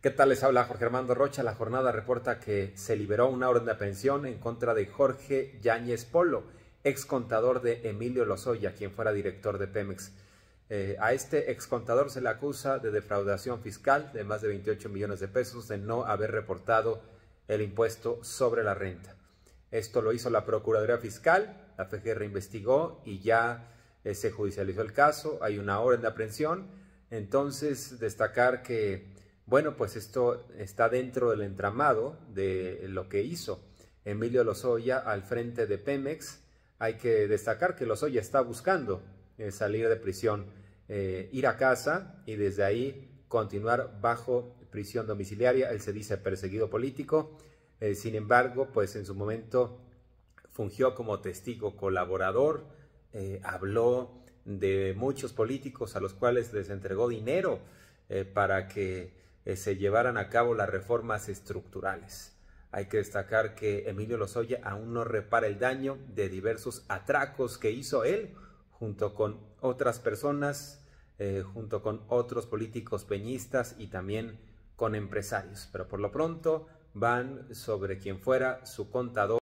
¿Qué tal les habla Jorge Armando Rocha? La jornada reporta que se liberó una orden de aprehensión en contra de Jorge Yáñez Polo, ex contador de Emilio Lozoya, quien fuera director de Pemex. Eh, a este ex contador se le acusa de defraudación fiscal de más de 28 millones de pesos de no haber reportado el impuesto sobre la renta. Esto lo hizo la Procuraduría Fiscal, la FGR investigó y ya eh, se judicializó el caso, hay una orden de aprehensión. Entonces, destacar que bueno, pues esto está dentro del entramado de lo que hizo Emilio Lozoya al frente de Pemex. Hay que destacar que Lozoya está buscando eh, salir de prisión, eh, ir a casa y desde ahí continuar bajo prisión domiciliaria. Él se dice perseguido político. Eh, sin embargo, pues en su momento fungió como testigo colaborador, habló de muchos políticos a los cuales les entregó dinero para que eh, se llevaran a cabo las reformas estructurales. Hay que destacar que Emilio Lozoya aún no repara el daño de diversos atracos que hizo él junto con otras personas, eh, junto con otros políticos peñistas y también con empresarios. Pero por lo pronto van sobre quien fuera su contador.